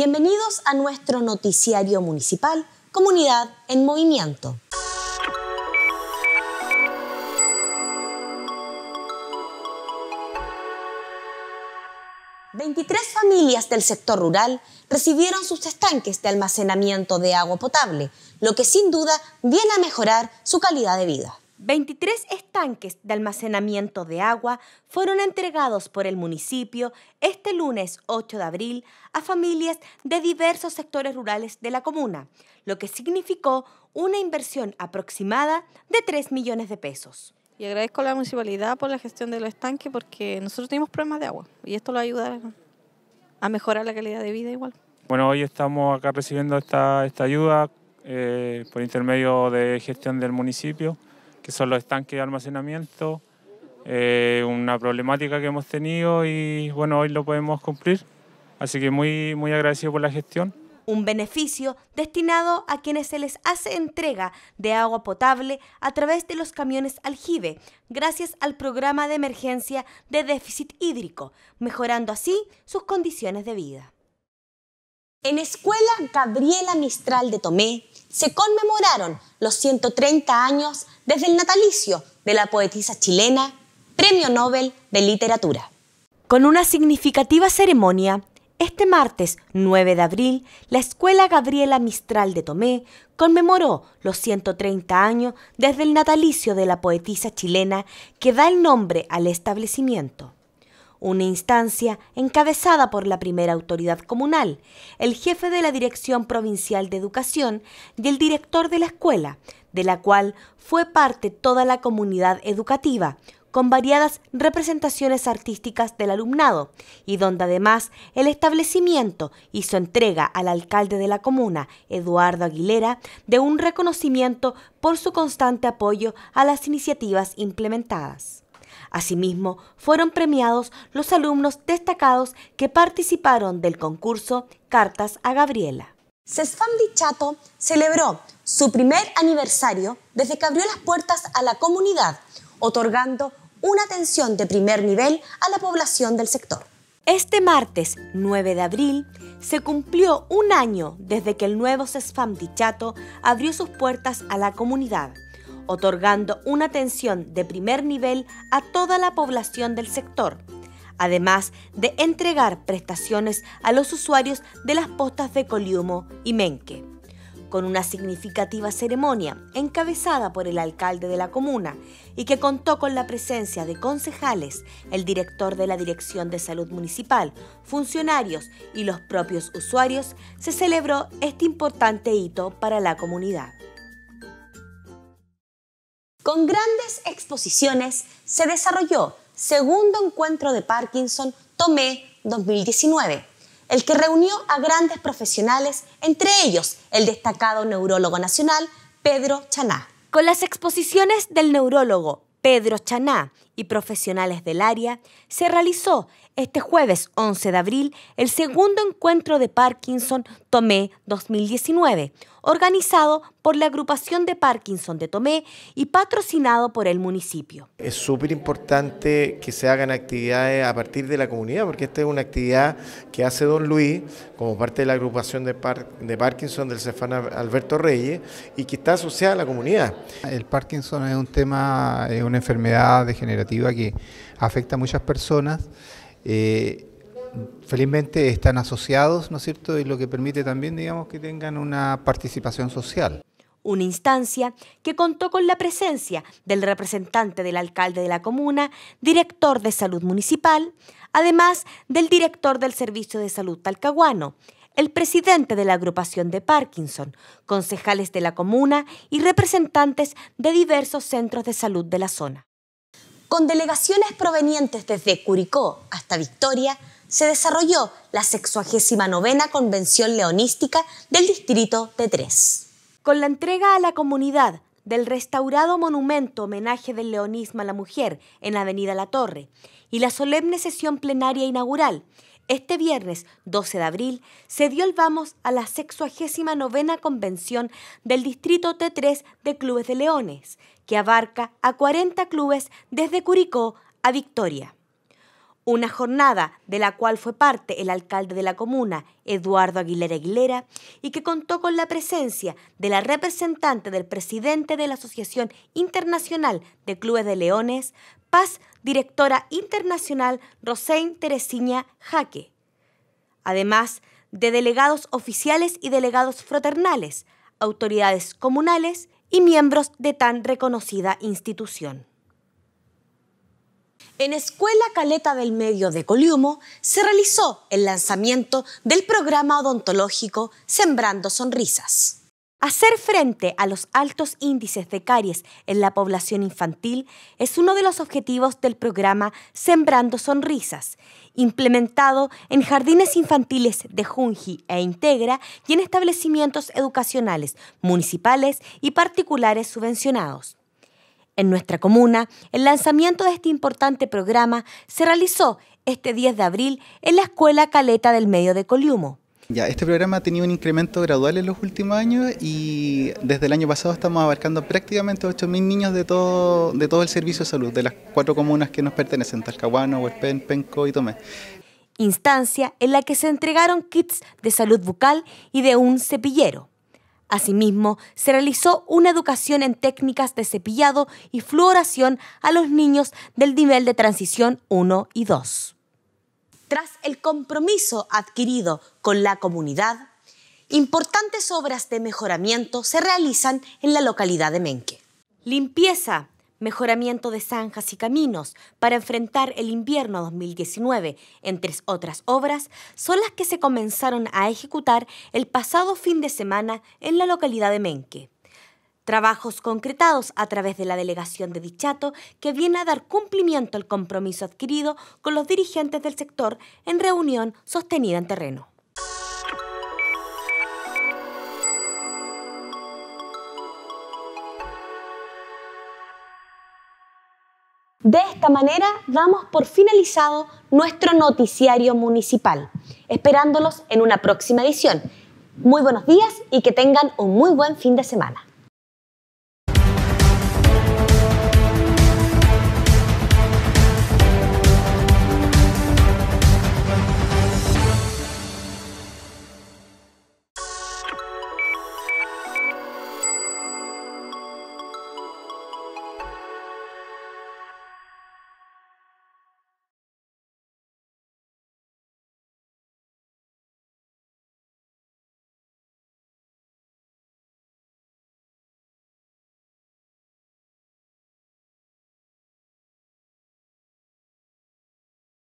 Bienvenidos a nuestro noticiario municipal, Comunidad en Movimiento. 23 familias del sector rural recibieron sus estanques de almacenamiento de agua potable, lo que sin duda viene a mejorar su calidad de vida. 23 estanques de almacenamiento de agua fueron entregados por el municipio este lunes 8 de abril a familias de diversos sectores rurales de la comuna, lo que significó una inversión aproximada de 3 millones de pesos. Y agradezco a la municipalidad por la gestión de los estanques porque nosotros tenemos problemas de agua y esto lo ayuda a mejorar la calidad de vida igual. Bueno, hoy estamos acá recibiendo esta, esta ayuda eh, por intermedio de gestión del municipio que son los estanques de almacenamiento, eh, una problemática que hemos tenido y bueno, hoy lo podemos cumplir. Así que muy, muy agradecido por la gestión. Un beneficio destinado a quienes se les hace entrega de agua potable a través de los camiones aljibe, gracias al programa de emergencia de déficit hídrico, mejorando así sus condiciones de vida. En Escuela Gabriela Mistral de Tomé, se conmemoraron los 130 años desde el natalicio de la poetisa chilena, Premio Nobel de Literatura. Con una significativa ceremonia, este martes 9 de abril, la Escuela Gabriela Mistral de Tomé conmemoró los 130 años desde el natalicio de la poetisa chilena que da el nombre al establecimiento una instancia encabezada por la primera autoridad comunal, el jefe de la Dirección Provincial de Educación y el director de la escuela, de la cual fue parte toda la comunidad educativa, con variadas representaciones artísticas del alumnado, y donde además el establecimiento hizo entrega al alcalde de la comuna, Eduardo Aguilera, de un reconocimiento por su constante apoyo a las iniciativas implementadas. Asimismo, fueron premiados los alumnos destacados que participaron del concurso Cartas a Gabriela. Sesfam Chato celebró su primer aniversario desde que abrió las puertas a la comunidad, otorgando una atención de primer nivel a la población del sector. Este martes 9 de abril se cumplió un año desde que el nuevo Sesfam Chato abrió sus puertas a la comunidad otorgando una atención de primer nivel a toda la población del sector, además de entregar prestaciones a los usuarios de las postas de Coliumo y Menque, con una significativa ceremonia encabezada por el alcalde de la comuna y que contó con la presencia de concejales, el director de la Dirección de Salud Municipal, funcionarios y los propios usuarios, se celebró este importante hito para la comunidad. Con grandes exposiciones se desarrolló Segundo Encuentro de Parkinson Tomé 2019, el que reunió a grandes profesionales, entre ellos el destacado neurólogo nacional Pedro Chaná. Con las exposiciones del neurólogo Pedro Chaná y profesionales del área, se realizó este jueves 11 de abril el segundo encuentro de Parkinson Tomé 2019, organizado por la agrupación de Parkinson de Tomé y patrocinado por el municipio. Es súper importante que se hagan actividades a partir de la comunidad, porque esta es una actividad que hace don Luis como parte de la agrupación de, Parkinson del Cefán Alberto Reyes y que está asociada a la comunidad. El Parkinson es un tema, es una enfermedad degenerativa que afecta a muchas personas. Eh, felizmente están asociados, ¿no es cierto? Y lo que permite también, digamos, que tengan una participación social. Una instancia que contó con la presencia del representante del alcalde de la comuna, director de salud municipal, además del director del Servicio de Salud Talcahuano, el presidente de la agrupación de Parkinson, concejales de la comuna y representantes de diversos centros de salud de la zona. Con delegaciones provenientes desde Curicó hasta Victoria, se desarrolló la 69 Convención Leonística del Distrito de Tres. Con la entrega a la comunidad del restaurado monumento homenaje del leonismo a la mujer en Avenida La Torre y la solemne sesión plenaria inaugural, este viernes 12 de abril se dio el vamos a la 69 convención del Distrito T3 de Clubes de Leones, que abarca a 40 clubes desde Curicó a Victoria una jornada de la cual fue parte el alcalde de la comuna, Eduardo Aguilera Aguilera, y que contó con la presencia de la representante del presidente de la Asociación Internacional de Clubes de Leones, Paz, directora internacional Rosén Teresiña Jaque. Además de delegados oficiales y delegados fraternales, autoridades comunales y miembros de tan reconocida institución en Escuela Caleta del Medio de Coliumo se realizó el lanzamiento del programa odontológico Sembrando Sonrisas. Hacer frente a los altos índices de caries en la población infantil es uno de los objetivos del programa Sembrando Sonrisas, implementado en jardines infantiles de Junji e Integra y en establecimientos educacionales, municipales y particulares subvencionados. En nuestra comuna, el lanzamiento de este importante programa se realizó este 10 de abril en la Escuela Caleta del Medio de Coliumo. Ya, este programa ha tenido un incremento gradual en los últimos años y desde el año pasado estamos abarcando prácticamente 8.000 niños de todo, de todo el servicio de salud, de las cuatro comunas que nos pertenecen, Talcahuano, Huelpen, Penco y Tomé. Instancia en la que se entregaron kits de salud bucal y de un cepillero. Asimismo, se realizó una educación en técnicas de cepillado y fluoración a los niños del nivel de transición 1 y 2. Tras el compromiso adquirido con la comunidad, importantes obras de mejoramiento se realizan en la localidad de Menque. Limpieza, mejoramiento de zanjas y caminos para enfrentar el invierno 2019, entre otras obras, son las que se comenzaron a ejecutar el pasado fin de semana en la localidad de Menque. Trabajos concretados a través de la delegación de Dichato que viene a dar cumplimiento al compromiso adquirido con los dirigentes del sector en reunión sostenida en terreno. De esta manera damos por finalizado nuestro noticiario municipal, esperándolos en una próxima edición. Muy buenos días y que tengan un muy buen fin de semana.